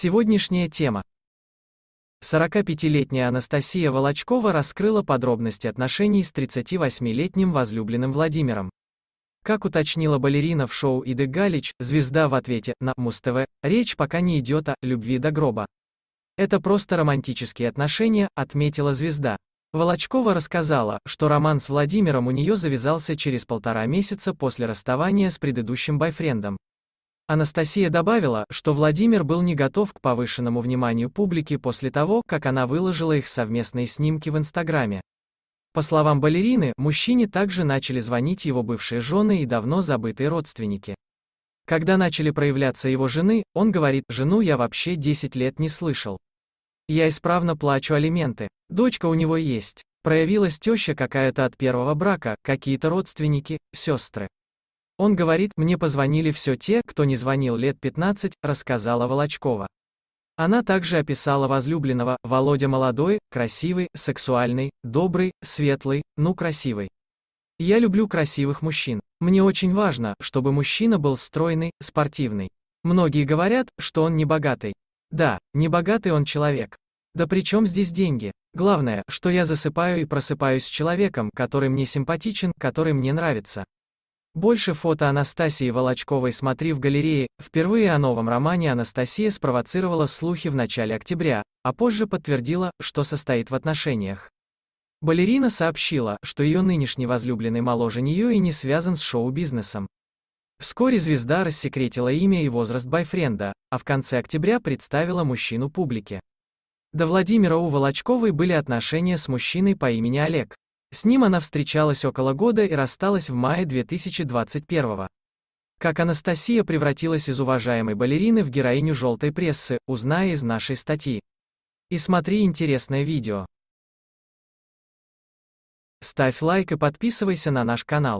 Сегодняшняя тема. 45-летняя Анастасия Волочкова раскрыла подробности отношений с 38-летним возлюбленным Владимиром. Как уточнила балерина в шоу Иды Галич, звезда в ответе на Муз-ТВ, речь пока не идет о «любви до гроба». Это просто романтические отношения, отметила звезда. Волочкова рассказала, что роман с Владимиром у нее завязался через полтора месяца после расставания с предыдущим бойфрендом. Анастасия добавила, что Владимир был не готов к повышенному вниманию публики после того, как она выложила их совместные снимки в Инстаграме. По словам балерины, мужчине также начали звонить его бывшие жены и давно забытые родственники. Когда начали проявляться его жены, он говорит, жену я вообще 10 лет не слышал. Я исправно плачу алименты. Дочка у него есть. Проявилась теща какая-то от первого брака, какие-то родственники, сестры. Он говорит, мне позвонили все те, кто не звонил лет 15, рассказала Волочкова. Она также описала возлюбленного, Володя молодой, красивый, сексуальный, добрый, светлый, ну красивый. Я люблю красивых мужчин. Мне очень важно, чтобы мужчина был стройный, спортивный. Многие говорят, что он не богатый. Да, не богатый он человек. Да при чем здесь деньги? Главное, что я засыпаю и просыпаюсь с человеком, который мне симпатичен, который мне нравится. Больше фото Анастасии Волочковой смотри в галерее. Впервые о новом романе Анастасия спровоцировала слухи в начале октября, а позже подтвердила, что состоит в отношениях. Балерина сообщила, что ее нынешний возлюбленный моложе нее и не связан с шоу-бизнесом. Вскоре звезда рассекретила имя и возраст байфренда, а в конце октября представила мужчину публике. До Владимира у Волочковой были отношения с мужчиной по имени Олег. С ним она встречалась около года и рассталась в мае 2021 Как Анастасия превратилась из уважаемой балерины в героиню желтой прессы, узная из нашей статьи. И смотри интересное видео. Ставь лайк и подписывайся на наш канал.